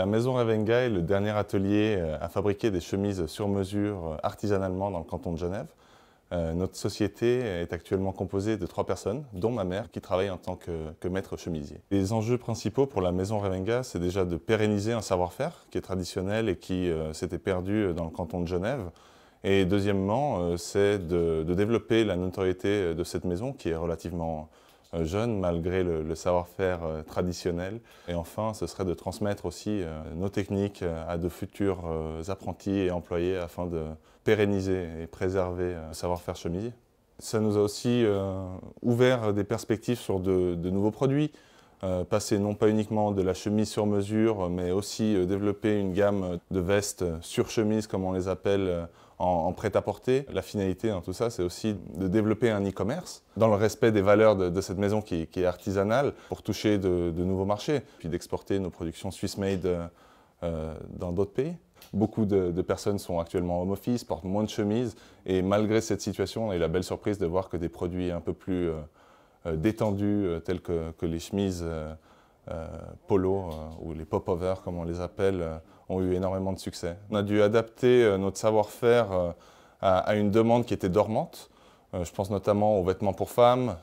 La maison Revenga est le dernier atelier euh, à fabriquer des chemises sur mesure euh, artisanalement dans le canton de Genève. Euh, notre société est actuellement composée de trois personnes, dont ma mère qui travaille en tant que, maître chemisier. Les enjeux principaux pour la maison Revenga, c'est déjà de pérenniser un savoir-faire qui est traditionnel et qui s'était perdu dans le canton de Genève. Et deuxièmement, c'est de, de, développer la notoriété de cette maison qui est relativement euh, jeunes malgré le, savoir-faire euh, traditionnel. Et enfin, ce serait de transmettre aussi euh, nos techniques à de futurs apprentis et employés afin de pérenniser et préserver le savoir-faire chemisier. Ça nous a aussi ouvert des perspectives sur de nouveaux produits. Euh, passer non pas uniquement de la chemise sur mesure, mais aussi euh, développer une gamme de vestes sur chemise, comme on les appelle, euh, en, prêt-à-porter. La finalité dans tout ça, c'est aussi de développer un e-commerce, dans le respect des valeurs de, cette maison qui, est artisanale, pour toucher de, nouveaux marchés, puis d'exporter nos productions Swiss-made dans d'autres pays. Beaucoup de, personnes sont actuellement en home office, portent moins de chemises, et malgré cette situation, on a eu la belle surprise de voir que des produits un peu plus... Euh, détendues euh, telles que, les chemises euh, polo ou les pop overs comme on les appelle ont eu énormément de succès. On a dû adapter notre savoir-faire à, une demande qui était dormante. je pense notamment aux vêtements pour femmes,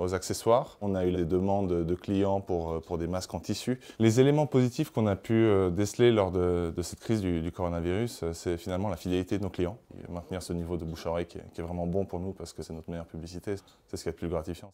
aux accessoires. On a eu des demandes de clients pour, pour des masques en tissu. Les éléments positifs qu'on a pu déceler lors de, cette crise du, coronavirus, c'est finalement la fidélité de nos clients. maintenir ce niveau de bouche-oreille qui, qui, est vraiment bon pour nous parce que c'est notre meilleure publicité, c'est ce qui est le plus gratifiant.